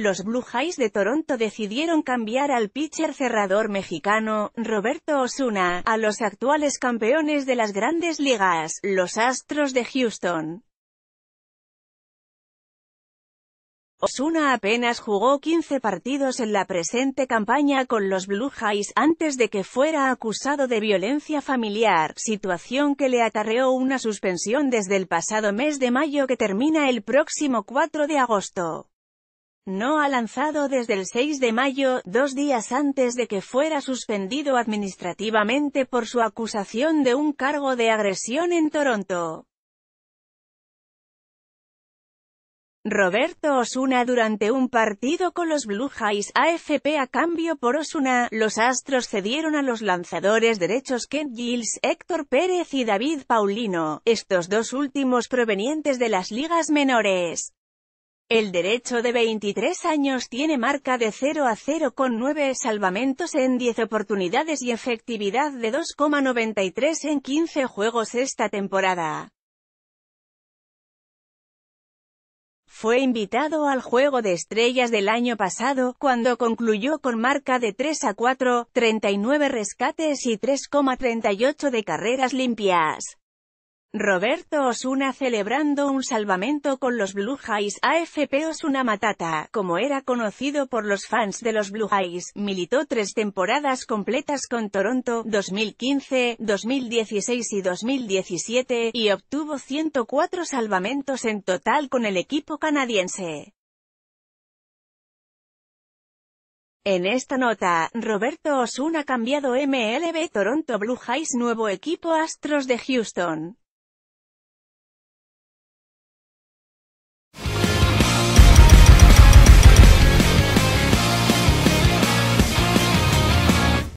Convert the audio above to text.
los Blue Jays de Toronto decidieron cambiar al pitcher cerrador mexicano, Roberto Osuna, a los actuales campeones de las grandes ligas, los Astros de Houston. Osuna apenas jugó 15 partidos en la presente campaña con los Blue Jays antes de que fuera acusado de violencia familiar, situación que le acarreó una suspensión desde el pasado mes de mayo que termina el próximo 4 de agosto no ha lanzado desde el 6 de mayo, dos días antes de que fuera suspendido administrativamente por su acusación de un cargo de agresión en Toronto. Roberto Osuna durante un partido con los Blue Jays AFP a cambio por Osuna, los Astros cedieron a los lanzadores derechos Kent Gills, Héctor Pérez y David Paulino, estos dos últimos provenientes de las ligas menores. El derecho de 23 años tiene marca de 0 a 0 con 9 salvamentos en 10 oportunidades y efectividad de 2,93 en 15 juegos esta temporada. Fue invitado al Juego de Estrellas del año pasado, cuando concluyó con marca de 3 a 4, 39 rescates y 3,38 de carreras limpias. Roberto Osuna celebrando un salvamento con los Blue Jays AFP Osuna Matata, como era conocido por los fans de los Blue Jays, militó tres temporadas completas con Toronto, 2015, 2016 y 2017, y obtuvo 104 salvamentos en total con el equipo canadiense. En esta nota, Roberto Osuna cambiado MLB Toronto Blue Jays nuevo equipo Astros de Houston.